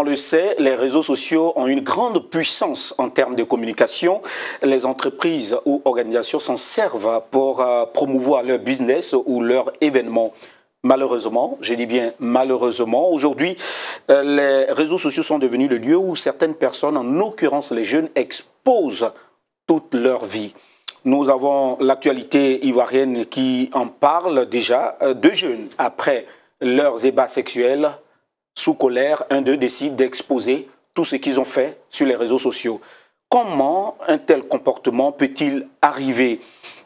On le sait, les réseaux sociaux ont une grande puissance en termes de communication. Les entreprises ou organisations s'en servent pour euh, promouvoir leur business ou leur événement. Malheureusement, je dis bien malheureusement, aujourd'hui, euh, les réseaux sociaux sont devenus le lieu où certaines personnes, en l'occurrence les jeunes, exposent toute leur vie. Nous avons l'actualité ivoirienne qui en parle déjà. Euh, de jeunes, après leurs ébats sexuels, sous colère, un d'eux décide d'exposer tout ce qu'ils ont fait sur les réseaux sociaux. Comment un tel comportement peut-il arriver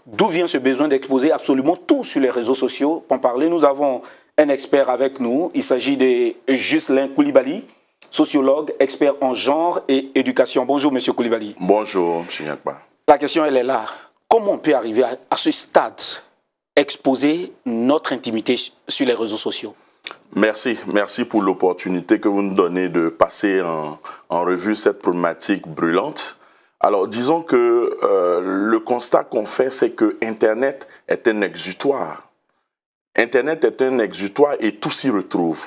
D'où vient ce besoin d'exposer absolument tout sur les réseaux sociaux Pour en parler, nous avons un expert avec nous. Il s'agit de Justin Koulibaly, sociologue, expert en genre et éducation. Bonjour, Monsieur Koulibaly. Bonjour, M. Yakba. La question, elle est là. Comment on peut arriver à ce stade, exposer notre intimité sur les réseaux sociaux Merci, merci pour l'opportunité que vous nous donnez de passer en, revue cette problématique brûlante. Alors, disons que euh, le constat qu'on fait, c'est que Internet est un exutoire. Internet est un exutoire et tout s'y retrouve.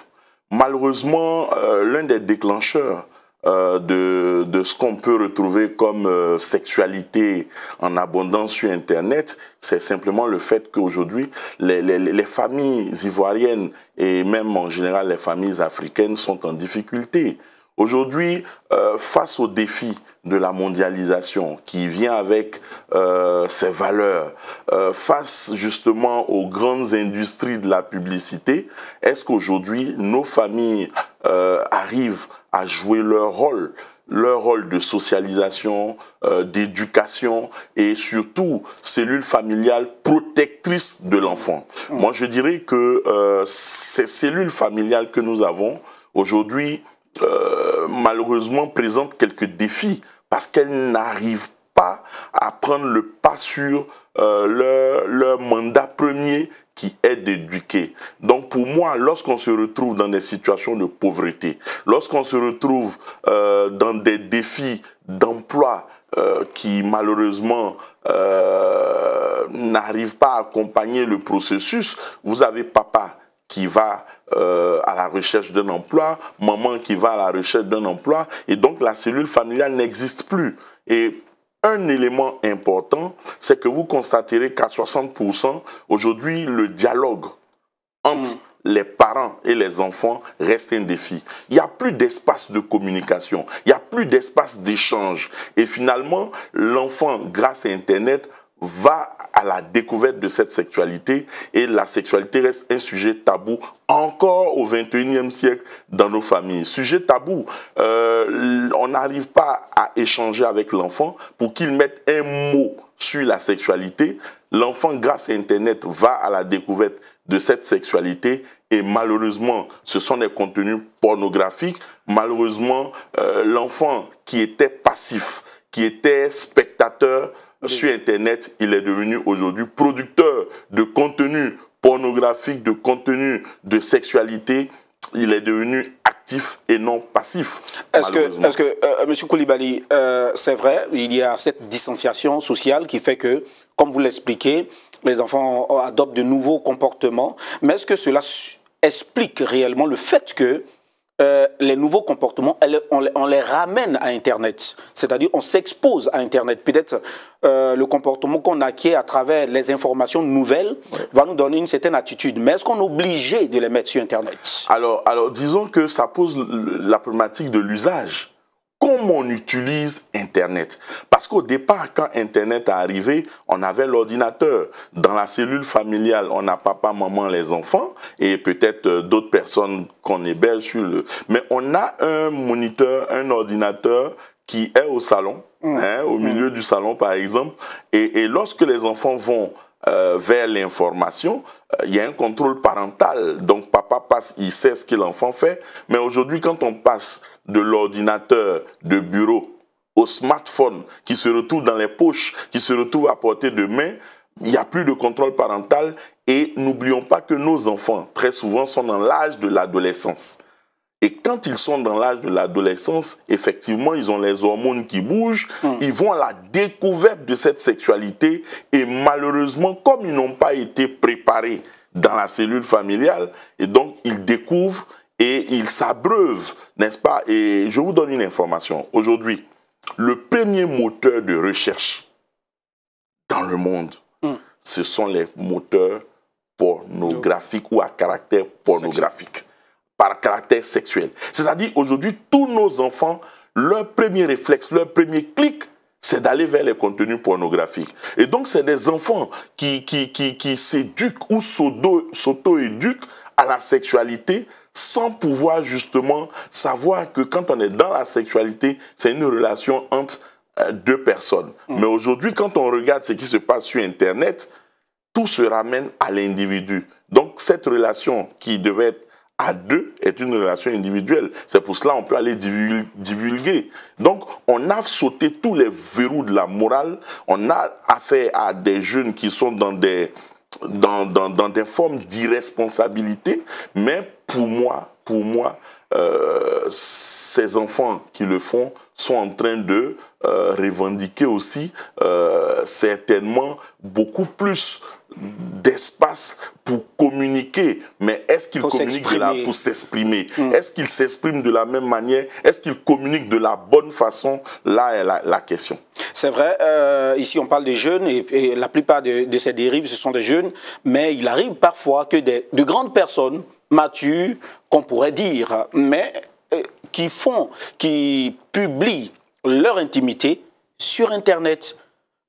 Malheureusement, euh, l'un des déclencheurs euh, de, de, ce qu'on peut retrouver comme euh, sexualité en abondance sur Internet, c'est simplement le fait qu'aujourd'hui, les, les, familles ivoiriennes et même en général les familles africaines sont en difficulté. Aujourd'hui, euh, face au défi de la mondialisation qui vient avec euh, ses valeurs, euh, face justement aux grandes industries de la publicité, est-ce qu'aujourd'hui nos familles euh, arrivent à jouer leur rôle leur rôle de socialisation, d'éducation et surtout cellule familiale protectrice de l'enfant. Mmh. Moi, je dirais que ces cellules familiales que nous avons aujourd'hui euh, malheureusement présente quelques défis parce qu'elle n'arrive pas à prendre le pas sur euh, leur, mandat premier qui est d'éduquer. Donc pour moi, lorsqu'on se retrouve dans des situations de pauvreté, lorsqu'on se retrouve euh, dans des défis d'emploi euh, qui malheureusement euh, n'arrivent pas à accompagner le processus, vous avez papa qui va euh, à la recherche d'un emploi, maman qui va à la recherche d'un emploi, et donc la cellule familiale n'existe plus. Et un élément important, c'est que vous constaterez qu'à 60%, aujourd'hui, le dialogue entre mm. les parents et les enfants reste un défi. Il n'y a plus d'espace de communication, il n'y a plus d'espace d'échange. Et finalement, l'enfant, grâce à Internet, va la découverte de cette sexualité et la sexualité reste un sujet tabou encore au 21e siècle dans nos familles. Sujet tabou, euh, on n'arrive pas à échanger avec l'enfant pour qu'il mette un mot sur la sexualité. L'enfant, grâce à Internet, va à la découverte de cette sexualité et malheureusement, ce sont des contenus pornographiques. Malheureusement, euh, l'enfant qui était passif, qui était spectateur, sur Internet, il est devenu aujourd'hui producteur de contenu pornographique, de contenu de sexualité. Il est devenu actif et non passif. Est-ce que, M. Euh, euh, Koulibaly, euh, c'est vrai, il y a cette distanciation sociale qui fait que, comme vous l'expliquez, les enfants adoptent de nouveaux comportements. Mais est-ce que cela explique réellement le fait que euh, les nouveaux comportements, on, les ramène à Internet. C'est-à-dire, on s'expose à Internet. Peut-être euh, le comportement qu'on acquiert à travers les informations nouvelles va nous donner une certaine attitude. Mais est-ce qu'on est obligé de les mettre sur Internet alors, alors, disons que ça pose la problématique de l'usage comment on utilise Internet. Parce qu'au départ, quand Internet est arrivé, on avait l'ordinateur. Dans la cellule familiale, on a papa, maman, les enfants et peut-être euh, d'autres personnes qu'on héberge sur le... Mais on a un moniteur, un ordinateur qui est au salon, mmh. hein, au mmh. milieu du salon par exemple. Et, lorsque les enfants vont euh, vers l'information, euh, il y a un contrôle parental. Donc papa passe, il sait ce que l'enfant fait. Mais aujourd'hui, quand on passe de l'ordinateur de bureau au smartphone qui se retrouve dans les poches, qui se retrouve à portée de main, il n'y a plus de contrôle parental et n'oublions pas que nos enfants, très souvent, sont dans l'âge de l'adolescence. Et quand ils sont dans l'âge de l'adolescence, effectivement, ils ont les hormones qui bougent, hmm. ils vont à la découverte de cette sexualité et malheureusement, comme ils n'ont pas été préparés dans la cellule familiale et donc ils découvrent et ils s'abreuvent, n'est-ce pas Et je vous donne une information. Aujourd'hui, le premier moteur de recherche dans le monde, mm. ce sont les moteurs pornographiques ou à caractère pornographique, par caractère sexuel. C'est-à-dire aujourd'hui, tous nos enfants, leur premier réflexe, leur premier clic, c'est d'aller vers les contenus pornographiques. Et donc, c'est des enfants qui, qui, qui, qui s'éduquent ou s'auto-éduquent à la sexualité sans pouvoir justement savoir que quand on est dans la sexualité, c'est une relation entre euh, deux personnes. Mm. Mais aujourd'hui, quand on regarde ce qui se passe sur Internet, tout se ramène à l'individu. Donc cette relation qui devait être à deux est une relation individuelle. C'est pour cela qu'on peut aller divulguer. Donc, on a sauté tous les verrous de la morale. On a affaire à des jeunes qui sont dans des, dans, des formes d'irresponsabilité. Mais pour moi, pour moi, euh, ces enfants qui le font sont en train de euh, revendiquer aussi euh, certainement beaucoup plus d'espace pour communiquer, mais est-ce qu'il communique de pour s'exprimer mm. Est-ce qu'ils s'exprime de la même manière Est-ce qu'ils communiquent de la bonne façon Là est la, question. C'est vrai, euh, ici on parle des jeunes et, la plupart de, ces dérives, ce sont des jeunes, mais il arrive parfois que de grandes personnes matures, qu'on pourrait dire, mais euh, qui font, qui publient leur intimité sur Internet,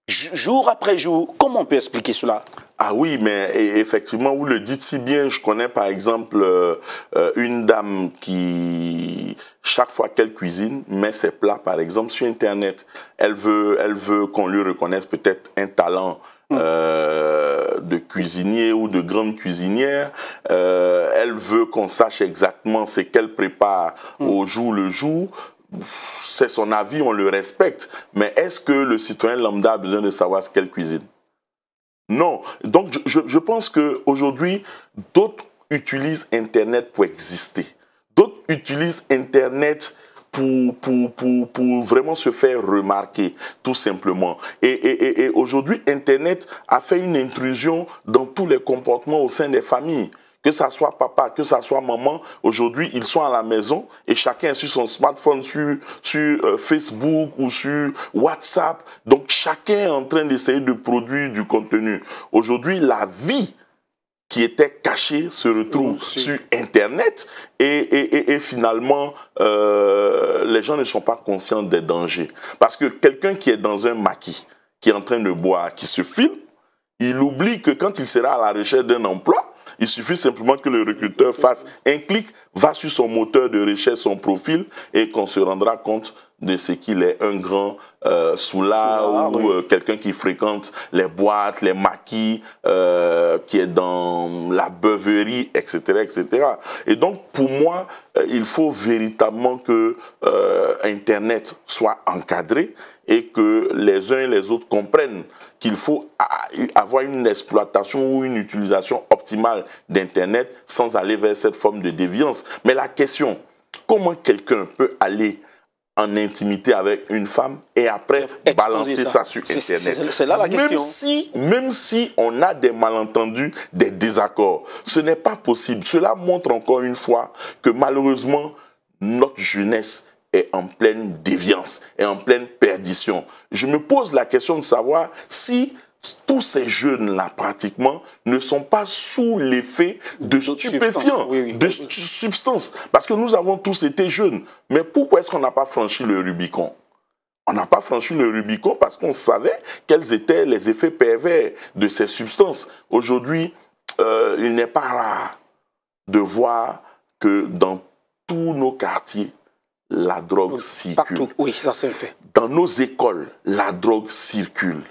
jour après jour. Comment on peut expliquer cela ah oui, mais e, effectivement, vous le dites si bien. Je connais par exemple euh, euh, une dame qui, chaque fois qu'elle cuisine, met ses plats par exemple sur Internet. Elle veut, elle veut qu'on lui reconnaisse peut-être un talent. Mm. Euh, de cuisinier ou de grande cuisinière. elle veut qu'on sache exactement ce qu'elle prépare mm. au jour le jour. C'est son avis, on le respecte. Mais est-ce que le citoyen lambda a besoin de savoir ce qu'elle cuisine non. Donc, je, je pense qu'aujourd'hui, d'autres utilisent Internet pour exister. D'autres utilisent Internet pour, vraiment se faire remarquer, tout simplement. Et, et aujourd'hui, Internet a fait une intrusion dans tous les comportements au sein des familles que ça soit papa, que ça soit maman, aujourd'hui, ils sont à la maison et chacun est sur son smartphone, sur, sur euh, Facebook ou sur WhatsApp. Donc, chacun est en train d'essayer de produire du contenu. Aujourd'hui, la vie qui était cachée se retrouve sur Internet et, finalement, euh, les gens ne sont pas conscients des dangers. Parce que quelqu'un qui est dans un maquis, qui est en train de boire, qui se filme, il oublie que quand il sera à la recherche d'un emploi, il suffit simplement que le recruteur fasse un clic va sur son moteur de recherche, son profil, et qu'on se rendra compte de ce qu'il est, un grand euh, soulard ou euh, quelqu'un qui fréquente les boîtes, les maquis, euh, qui est dans la beuverie, etc., etc. Et donc, pour moi, euh, il faut véritablement que euh, Internet soit encadré et que les uns et les autres comprennent qu'il faut avoir une exploitation ou une utilisation optimale d'Internet sans aller vers cette forme de déviance mais la question, comment quelqu'un peut aller en intimité avec une femme et après balancer ça, sur Internet. C'est là la même Si, même si on a des malentendus, des désaccords, ce n'est pas possible. Cela montre encore une fois que malheureusement, notre jeunesse est en pleine déviance, est en pleine perdition. Je me pose la question de savoir si tous ces jeunes-là, pratiquement, ne sont pas sous l'effet de stupéfiants, de substances. Parce que nous avons tous été jeunes. Mais pourquoi est-ce qu'on n'a pas franchi le Rubicon on n'a pas franchi le Rubicon parce qu'on savait quels étaient les effets pervers de ces substances. Aujourd'hui, euh, il n'est pas rare de voir que dans tous nos quartiers, la drogue circule. Partout, oui, ça c'est fait. Dans nos écoles, la drogue circule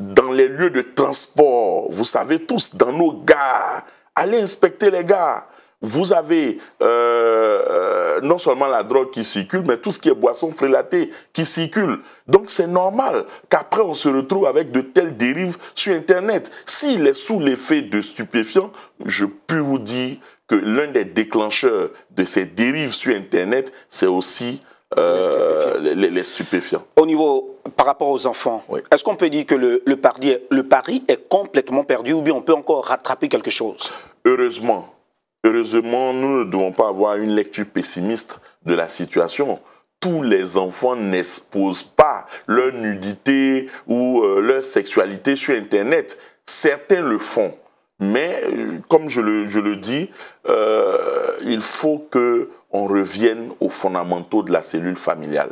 dans les lieux de transport, vous savez tous, dans nos gares, allez inspecter les gares. Vous avez euh, euh, non seulement la drogue qui circule, mais tout ce qui est boisson frélatée qui circule. Donc c'est normal qu'après on se retrouve avec de telles dérives sur Internet. S'il est sous l'effet de stupéfiants, je peux vous dire que l'un des déclencheurs de ces dérives sur Internet, c'est aussi euh, les, les stupéfiants. Au niveau, par rapport aux enfants, est-ce qu'on peut dire que le, le, pari, est complètement perdu ou bien on peut encore rattraper quelque chose Heureusement, heureusement, nous ne devons pas avoir une lecture pessimiste de la situation tous les enfants n'exposent pas leur nudité ou euh, leur sexualité sur Internet. Certains le font. Mais euh, comme je le, dis, euh, il faut que on revienne aux fondamentaux de la cellule familiale.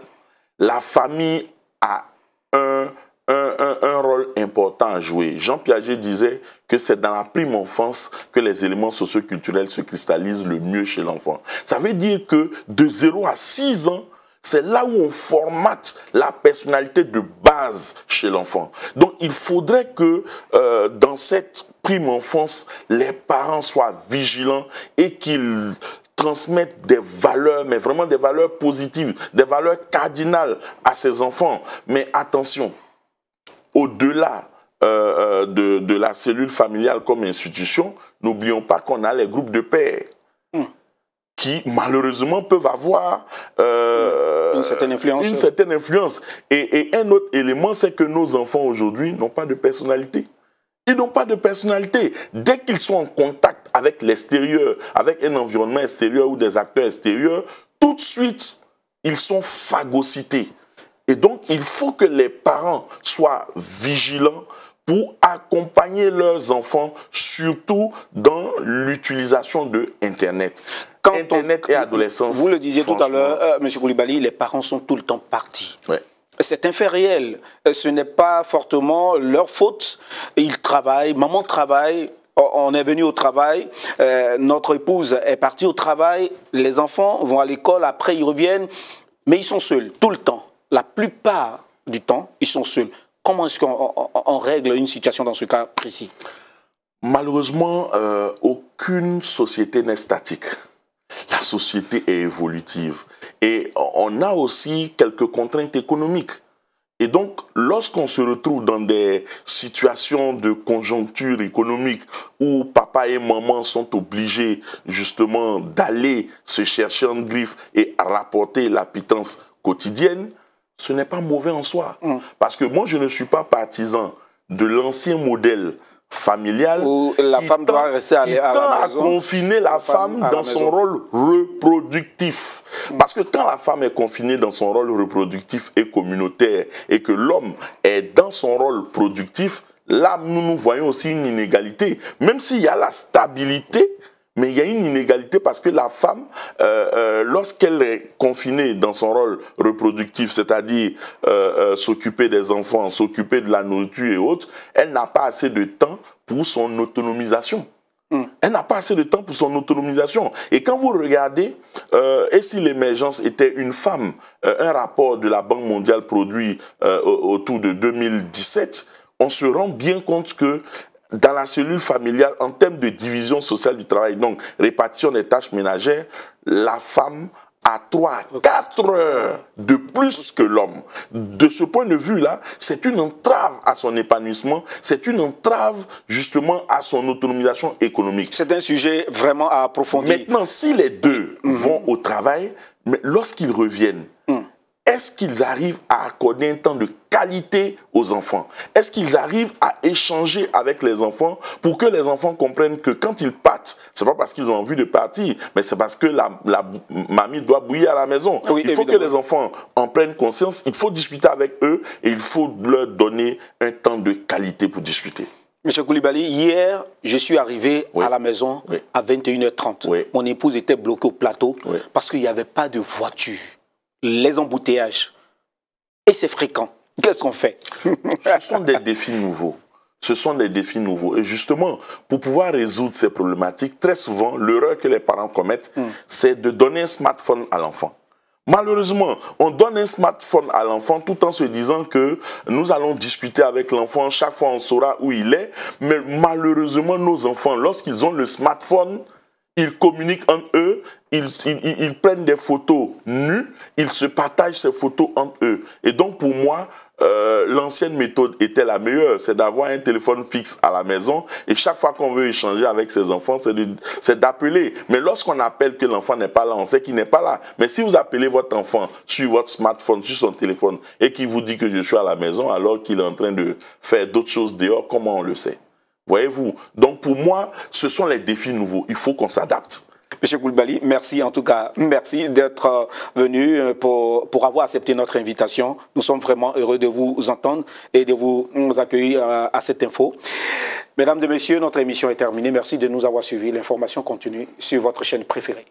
La famille a un, un, rôle important à jouer. Jean Piaget disait que c'est dans la prime enfance que les éléments socio-culturels se cristallisent le mieux chez l'enfant. Ça veut dire que de 0 à 6 ans, c'est là où on formate la personnalité de base chez l'enfant. Donc il faudrait que euh, dans cette prime enfance, les parents soient vigilants et qu'ils transmettre des valeurs, mais vraiment des valeurs positives, des valeurs cardinales à ses enfants. Mais attention, au-delà euh, euh, de, la cellule familiale comme institution, n'oublions pas qu'on a les groupes de pères hmm. qui, malheureusement, peuvent avoir euh, une, certaine influence. une certaine influence. et un autre élément, c'est que nos enfants aujourd'hui n'ont pas de personnalité. Ils n'ont pas de personnalité. Dès qu'ils sont en contact avec l'extérieur, avec un environnement extérieur ou des acteurs extérieurs, tout de suite, ils sont phagocytés. Et donc, il faut que les parents soient vigilants pour accompagner leurs enfants, surtout dans l'utilisation de Internet. Quand Internet est et adolescence. Vous le disiez tout à l'heure, euh, Monsieur M. Koulibaly, les parents sont tout le temps partis. Ouais. C'est un fait réel. Euh, ce n'est pas fortement leur faute. Ils travaillent, maman travaille, on est venu au travail, euh, notre épouse est partie au travail, les enfants vont à l'école, après ils reviennent, mais ils sont seuls, tout le temps. La plupart du temps, ils sont seuls. Comment est-ce qu'on règle une situation dans ce cas précis Malheureusement, euh, aucune société n'est statique. La société est évolutive. Et on a aussi quelques contraintes économiques. Et donc, lorsqu'on se retrouve dans des situations de conjoncture économique où papa et maman sont obligés justement d'aller se chercher en griffe et rapporter la pitance quotidienne, ce n'est pas mauvais en soi. Mm. Parce que moi, je ne suis pas partisan de l'ancien modèle familial où la femme doit rester à, la confiner la, femme dans son rôle reproductif. Parce que quand la femme est confinée dans son rôle reproductif et communautaire et que l'homme est dans son rôle productif, là, nous, nous voyons aussi une inégalité. Même s'il y a la stabilité, mais il y a une inégalité parce que la femme, euh, euh, lorsqu'elle est confinée dans son rôle reproductif, c'est-à-dire euh, s'occuper des enfants, s'occuper de la nourriture et autres, elle n'a pas assez de temps pour son autonomisation. Mm. Elle n'a pas assez de temps pour son autonomisation. Et quand vous regardez, euh, et si l'émergence était une femme, euh, un rapport de la Banque mondiale produit euh, autour de 2017, on se rend bien compte que dans la cellule familiale, en termes de division sociale du travail, donc répartition des tâches ménagères, la femme à 3, quatre heures de plus que l'homme. De ce point de vue-là, c'est une entrave à son épanouissement, c'est une entrave justement à son autonomisation économique. C'est un sujet vraiment à approfondir. Maintenant, si les deux mhm. vont au travail, mais lorsqu'ils reviennent, mhm. est-ce qu'ils arrivent à accorder un temps de qualité aux enfants Est-ce qu'ils arrivent à échanger avec les enfants pour que les enfants comprennent que quand ils partent, c'est pas parce qu'ils ont envie de partir, mais c'est parce que la, mamie doit bouillir à la maison. il faut que les enfants en prennent conscience, il faut discuter avec eux et il faut leur donner un temps de qualité pour discuter. Monsieur Koulibaly, hier, je suis arrivé à la maison à 21h30. Mon épouse était bloquée au plateau parce qu'il n'y avait pas de voiture. Les embouteillages. Et c'est fréquent. Qu'est-ce qu'on fait Ce sont des défis nouveaux. Ce sont des défis nouveaux. Et justement, pour pouvoir résoudre ces problématiques, très souvent, l'erreur que les parents commettent, hmm. c'est de donner un smartphone à l'enfant. Malheureusement, on donne un smartphone à l'enfant tout en se disant que nous allons discuter avec l'enfant, chaque fois on saura où il est. Mais malheureusement, nos enfants, lorsqu'ils ont le smartphone, ils communiquent entre eux, ils, prennent des photos nues, ils se partagent ces photos entre eux. Et donc pour moi, euh, l'ancienne méthode était la meilleure, c'est d'avoir un téléphone fixe à la maison et chaque fois qu'on veut échanger avec ses enfants, c'est d'appeler. Mais lorsqu'on appelle que l'enfant n'est pas là, on sait qu'il n'est pas là. Mais si vous appelez votre enfant sur votre smartphone, sur son téléphone et qu'il vous dit que je suis à la maison alors qu'il est en train de faire d'autres choses dehors, comment on le sait Voyez-vous Donc pour moi, ce sont les défis nouveaux. Il faut qu'on s'adapte. Monsieur Goulbali, merci en tout cas, merci d'être euh, venu euh, pour, pour avoir accepté notre invitation. Nous sommes vraiment heureux de vous entendre et de vous accueillir à, euh, à cette info. Mesdames et messieurs, notre émission est terminée. Merci de nous avoir suivis. L'information continue sur votre chaîne préférée.